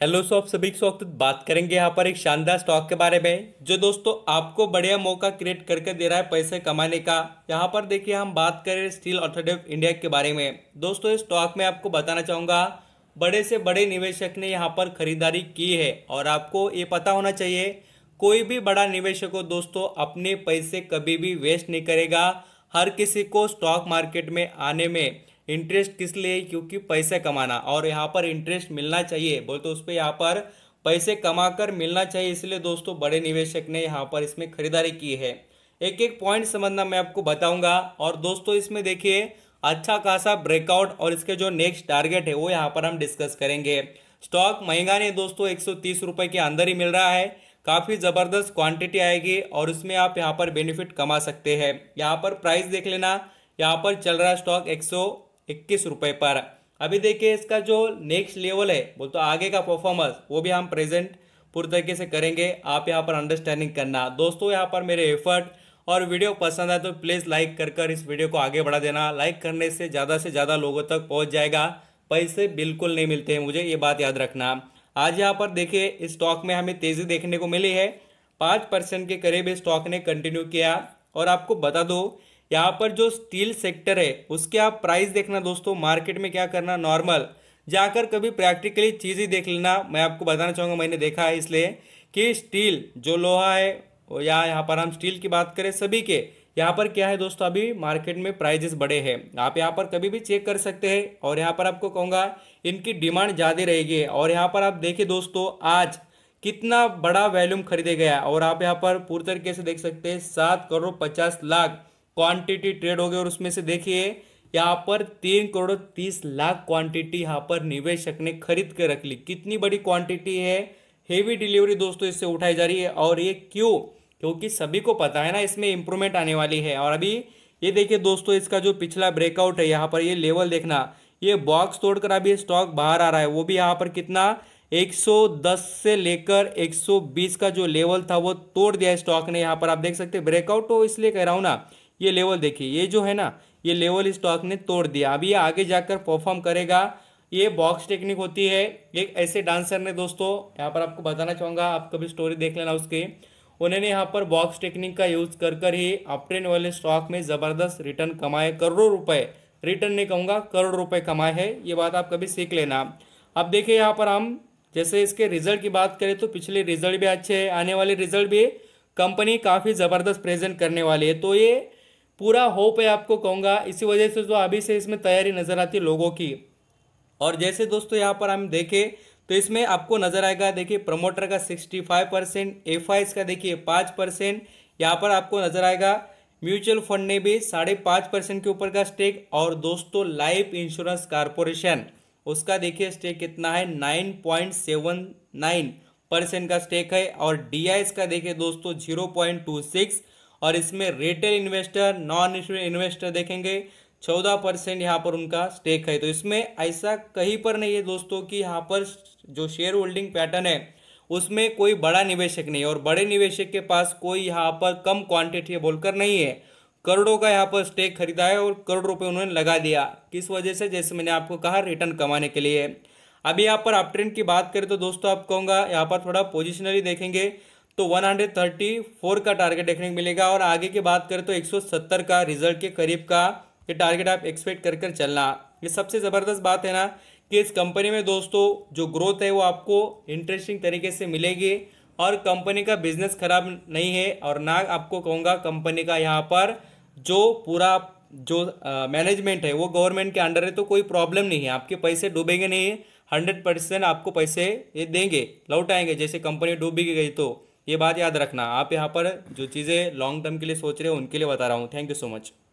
hello shop सभी स्वागत बात करेंगे यहाँ पर एक शानदार स्टॉक के बारे में जो दोस्तों आपको बढ़िया मौका क्रिएट करके दे रहा है पैसे कमाने का यहाँ पर देखिए हम बात करें स्टील ऑथोडेव इंडिया के बारे में दोस्तों इस स्टॉक में आपको बताना चाहूँगा बड़े से बड़े निवेशक ने यहाँ पर खरीदारी की है और आपको ये पता होना चाहिए कोई भी बड़ा निवेशक हो दोस्तों अपने पैसे कभी भी वेस्ट नहीं करेगा हर किसी को स्टॉक मार्केट में आने में इंटरेस्ट किस लिए क्योंकि पैसे कमाना और यहाँ पर इंटरेस्ट मिलना चाहिए बोलते तो उस पर यहाँ पर पैसे कमाकर मिलना चाहिए इसलिए दोस्तों बड़े निवेशक ने यहाँ पर इसमें खरीदारी की है एक एक पॉइंट समझना मैं आपको बताऊंगा और दोस्तों इसमें देखिए अच्छा खासा ब्रेकआउट और इसके जो नेक्स्ट टारगेट है वो यहाँ पर हम डिस्कस करेंगे स्टॉक महंगा नहीं दोस्तों एक सौ के अंदर ही मिल रहा है काफ़ी ज़बरदस्त क्वांटिटी आएगी और उसमें आप यहाँ पर बेनिफिट कमा सकते हैं यहाँ पर प्राइस देख लेना यहाँ पर चल रहा है स्टॉक एक सौ इक्कीस रुपये पर अभी देखिए इसका जो नेक्स्ट लेवल है बोल तो आगे का परफॉर्मेंस वो भी हम प्रेजेंट पूरी तरीके से करेंगे आप यहाँ पर अंडरस्टैंडिंग करना दोस्तों यहाँ पर मेरे एफर्ट और वीडियो पसंद आए तो प्लीज़ लाइक कर कर इस वीडियो को आगे बढ़ा देना लाइक करने से ज़्यादा से ज़्यादा लोगों तक पहुँच जाएगा पैसे बिल्कुल नहीं मिलते हैं मुझे ये बात याद रखना आज यहाँ पर देखिए इस स्टॉक में हमें तेज़ी देखने को मिली है पाँच परसेंट के करीब इस स्टॉक ने कंटिन्यू किया और आपको बता दो यहाँ पर जो स्टील सेक्टर है उसके आप प्राइस देखना दोस्तों मार्केट में क्या करना नॉर्मल जाकर कभी प्रैक्टिकली चीज़ें देख लेना मैं आपको बताना चाहूँगा मैंने देखा है इसलिए कि स्टील जो लोहा है या यहाँ पर हम स्टील की बात करें सभी के यहाँ पर क्या है दोस्तों अभी मार्केट में प्राइजेस बड़े हैं आप यहाँ पर कभी भी चेक कर सकते हैं और यहाँ पर आपको कहूँगा इनकी डिमांड ज़्यादा रहेगी और यहाँ पर आप देखिए दोस्तों आज कितना बड़ा वैल्यूम खरीदे गया और आप यहाँ पर पूरी तरीके से देख सकते हैं सात करोड़ पचास लाख क्वांटिटी ट्रेड हो गई और उसमें से देखिए यहाँ पर तीन करोड़ तीस लाख क्वांटिटी यहाँ पर निवेशक ने खरीद कर रख ली कितनी बड़ी क्वांटिटी है हेवी डिलीवरी दोस्तों इससे उठाई जा रही है और ये क्यों क्योंकि सभी को पता है ना इसमें इंप्रूवमेंट आने वाली है और अभी ये देखिए दोस्तों इसका जो पिछला ब्रेकआउट है यहाँ पर ये लेवल देखना ये बॉक्स तोड़कर अभी स्टॉक बाहर आ रहा है वो भी यहाँ पर कितना 110 से लेकर 120 का जो लेवल था वो तोड़ दिया स्टॉक ने यहाँ पर आप देख सकते हैं ब्रेकआउट तो इसलिए कह रहा हूँ ना ये लेवल देखिए ये जो है ना ये लेवल स्टॉक ने तोड़ दिया अभी ये आगे जाकर परफॉर्म करेगा ये बॉक्स टेक्निक होती है एक ऐसे डांसर ने दोस्तों यहाँ पर आपको बताना चाहूँगा आप कभी स्टोरी देख लेना उसकी उन्होंने यहाँ पर बॉक्स टेक्निक का यूज़ कर कर ही अपट्रेन वाले स्टॉक में ज़बरदस्त रिटर्न कमाए करोड़ों रुपए रिटर्न नहीं कहूँगा करोड़ रुपए कमाए है ये बात आप कभी सीख लेना अब देखिए यहाँ पर हम जैसे इसके रिजल्ट की बात करें तो पिछले रिजल्ट भी अच्छे हैं आने वाले रिजल्ट भी कंपनी काफ़ी ज़बरदस्त प्रेजेंट करने वाली है तो ये पूरा होप है आपको कहूँगा इसी वजह से जो अभी से इसमें तैयारी नज़र आती है लोगों की और जैसे दोस्तों यहाँ पर हम देखें तो इसमें आपको नज़र आएगा देखिए प्रमोटर का 65 परसेंट एफ का देखिए पाँच परसेंट यहाँ पर आपको नज़र आएगा म्यूचुअल फंड ने भी साढ़े पाँच परसेंट के ऊपर का स्टेक और दोस्तों लाइफ इंश्योरेंस कारपोरेशन उसका देखिए स्टेक कितना है nine point seven nine percent का स्टेक है और डी का देखिए दोस्तों जीरो पॉइंट टू सिक्स और इसमें रिटेल इन्वेस्टर नॉन इन्वेस्टर देखेंगे चौदह परसेंट यहाँ पर उनका स्टेक है तो इसमें ऐसा कहीं पर नहीं है दोस्तों कि यहाँ पर जो शेयर होल्डिंग पैटर्न है उसमें कोई बड़ा निवेशक नहीं और बड़े निवेशक के पास कोई यहाँ पर कम क्वांटिटी बोलकर नहीं है करोड़ों का यहाँ पर स्टेक खरीदा है और करोड़ रुपए उन्होंने लगा दिया किस वजह से जैसे मैंने आपको कहा रिटर्न कमाने के लिए अभी यहाँ पर ट्रेंड की बात करें तो दोस्तों आप कहूँगा यहाँ पर थोड़ा पोजिशनरी देखेंगे तो 134 का टारगेट देखने को मिलेगा और आगे की बात करें तो 170 का रिजल्ट के करीब का ये टारगेट आप एक्सपेक्ट कर कर चलना ये सबसे ज़बरदस्त बात है ना कि इस कंपनी में दोस्तों जो ग्रोथ है वो आपको इंटरेस्टिंग तरीके से मिलेगी और कंपनी का बिजनेस खराब नहीं है और ना आपको कहूँगा कंपनी का यहाँ पर जो पूरा जो मैनेजमेंट है वो गवर्नमेंट के अंडर है तो कोई प्रॉब्लम नहीं है आपके पैसे डूबेंगे नहीं हंड्रेड परसेंट आपको पैसे ये देंगे लौट आएंगे जैसे कंपनी डूबी गई तो ये बात याद रखना आप यहाँ पर जो चीज़ें लॉन्ग टर्म के लिए सोच रहे हो उनके लिए बता रहा हूँ थैंक यू सो मच